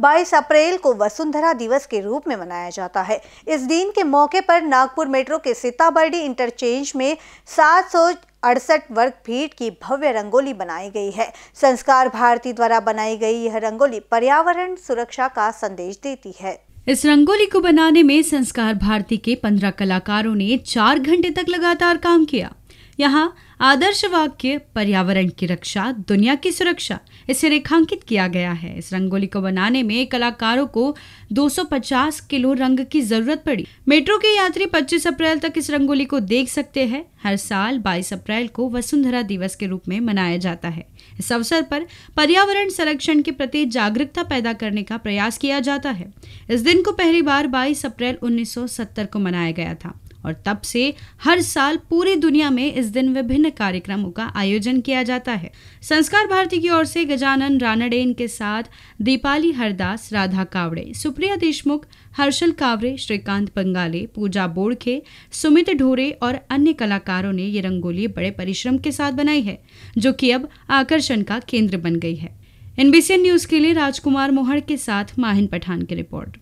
22 अप्रैल को वसुंधरा दिवस के रूप में मनाया जाता है इस दिन के मौके पर नागपुर मेट्रो के सीताबर्डी इंटरचेंज में सात अड़सठ वर्ग फीट की भव्य रंगोली बनाई गई है संस्कार भारती द्वारा बनाई गई यह रंगोली पर्यावरण सुरक्षा का संदेश देती है इस रंगोली को बनाने में संस्कार भारती के पंद्रह कलाकारों ने चार घंटे तक लगातार काम किया यहाँ आदर्श वाक्य पर्यावरण की रक्षा दुनिया की सुरक्षा इसे रेखांकित किया गया है इस रंगोली को बनाने में कलाकारों को 250 किलो रंग की जरूरत पड़ी मेट्रो के यात्री 25 अप्रैल तक इस रंगोली को देख सकते हैं हर साल 22 अप्रैल को वसुंधरा दिवस के रूप में मनाया जाता है इस अवसर पर पर्यावरण संरक्षण के प्रति जागरूकता पैदा करने का प्रयास किया जाता है इस दिन को पहली बार 22 अप्रैल 1970 को मनाया गया था और तब से हर साल पूरी दुनिया में इस दिन विभिन्न कार्यक्रमों का आयोजन किया जाता है संस्कार भारती की ओर से गजानन रानडे इनके साथ दीपाली हरदास राधा कावड़े सुप्रिया देशमुख हर्षल कावरे श्रीकांत बंगाले पूजा बोड़खे सुमित ढोरे और अन्य कलाकारों ने ये रंगोली बड़े परिश्रम के साथ बनाई है जो कि अब आकर्षण का केंद्र बन गई है एनबीसी न्यूज के लिए राजकुमार मोहर के साथ माहिन पठान की रिपोर्ट